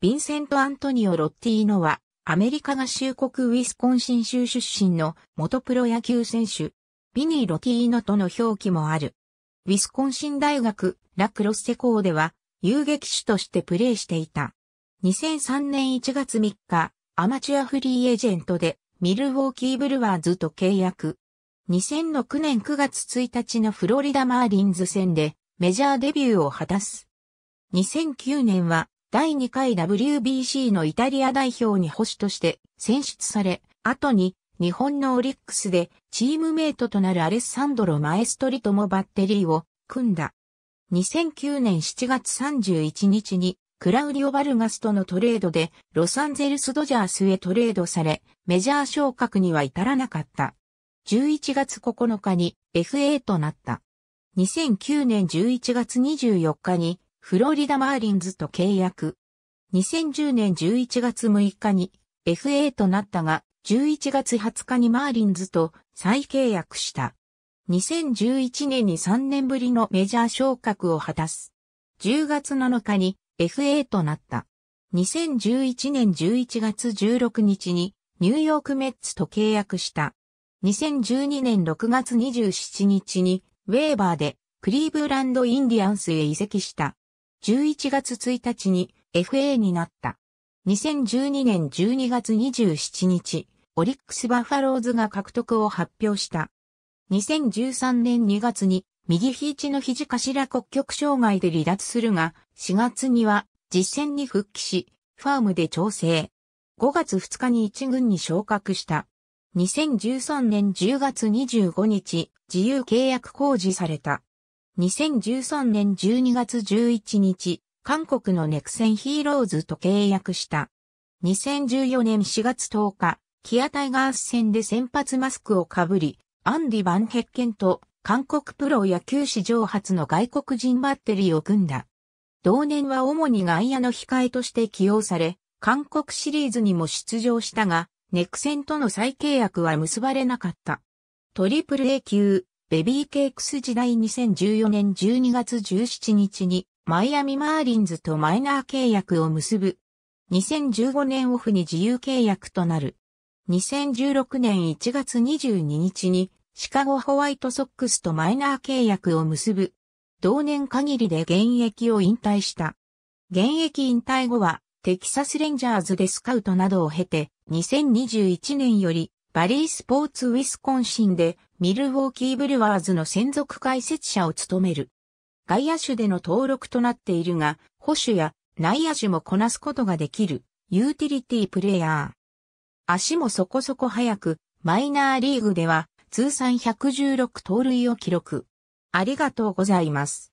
ヴィンセント・アントニオ・ロッティーノは、アメリカ合衆国ウィスコンシン州出身の元プロ野球選手、ビニー・ロティーノとの表記もある。ウィスコンシン大学ラクロステ校では遊撃手としてプレーしていた。2003年1月3日、アマチュアフリーエージェントでミルウォーキーブルワーズと契約。2006年9月1日のフロリダマーリンズ戦でメジャーデビューを果たす。2009年は第2回 WBC のイタリア代表に保守として選出され、後に日本のオリックスでチームメイトとなるアレッサンドロ・マエストリともバッテリーを組んだ。2009年7月31日にクラウリオ・バルガスとのトレードでロサンゼルス・ドジャースへトレードされ、メジャー昇格には至らなかった。11月9日に FA となった。2009年11月24日にフロリダマーリンズと契約。2010年11月6日に FA となったが、11月20日にマーリンズと再契約した。2011年に3年ぶりのメジャー昇格を果たす。10月7日に FA となった。2011年11月16日にニューヨークメッツと契約した。2012年6月27日にウェーバーでクリーブランドインディアンスへ移籍した。11月1日に FA になった。2012年12月27日、オリックスバファローズが獲得を発表した。2013年2月に右肘の肘頭骨局障害で離脱するが、4月には実戦に復帰し、ファームで調整。5月2日に一軍に昇格した。2013年10月25日、自由契約公示された。2013年12月11日、韓国のネクセンヒーローズと契約した。2014年4月10日、キアタイガース戦で先発マスクをかぶり、アンディ・バンヘッケンと韓国プロ野球史上初の外国人バッテリーを組んだ。同年は主に外野の控えとして起用され、韓国シリーズにも出場したが、ネクセンとの再契約は結ばれなかった。トリプル A 級、ベビーケークス時代2014年12月17日にマイアミマーリンズとマイナー契約を結ぶ。2015年オフに自由契約となる。2016年1月22日にシカゴホワイトソックスとマイナー契約を結ぶ。同年限りで現役を引退した。現役引退後はテキサスレンジャーズでスカウトなどを経て2021年よりバリースポーツウィスコンシンでミルウォーキーブルワーズの専属解説者を務める。外野手での登録となっているが、保守や内野手もこなすことができるユーティリティプレイヤー。足もそこそこ速く、マイナーリーグでは通算116盗塁を記録。ありがとうございます。